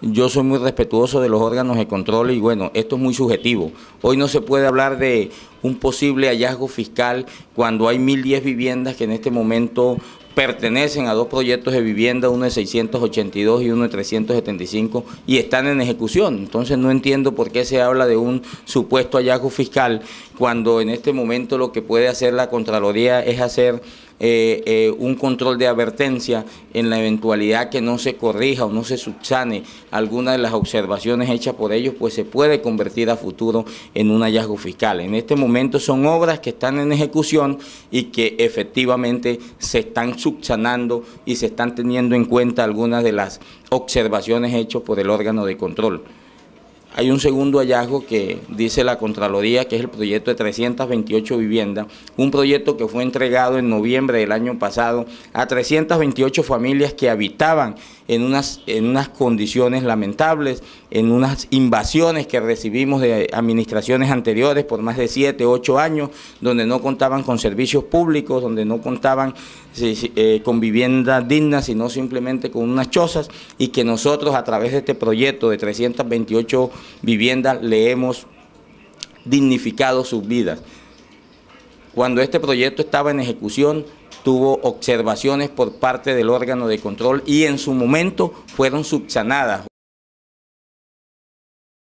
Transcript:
Yo soy muy respetuoso de los órganos de control y bueno, esto es muy subjetivo. Hoy no se puede hablar de un posible hallazgo fiscal cuando hay 1.010 viviendas que en este momento pertenecen a dos proyectos de vivienda, uno de 682 y uno de 375, y están en ejecución. Entonces no entiendo por qué se habla de un supuesto hallazgo fiscal cuando en este momento lo que puede hacer la Contraloría es hacer eh, eh, un control de advertencia en la eventualidad que no se corrija o no se subsane alguna de las observaciones hechas por ellos, pues se puede convertir a futuro en un hallazgo fiscal. En este son obras que están en ejecución y que efectivamente se están subsanando y se están teniendo en cuenta algunas de las observaciones hechas por el órgano de control. Hay un segundo hallazgo que dice la Contraloría, que es el proyecto de 328 viviendas, un proyecto que fue entregado en noviembre del año pasado a 328 familias que habitaban en unas, en unas condiciones lamentables, en unas invasiones que recibimos de administraciones anteriores por más de 7, 8 años, donde no contaban con servicios públicos, donde no contaban eh, con viviendas dignas, sino simplemente con unas chozas, y que nosotros a través de este proyecto de 328 vivienda le hemos dignificado sus vidas. Cuando este proyecto estaba en ejecución, tuvo observaciones por parte del órgano de control y en su momento fueron subsanadas.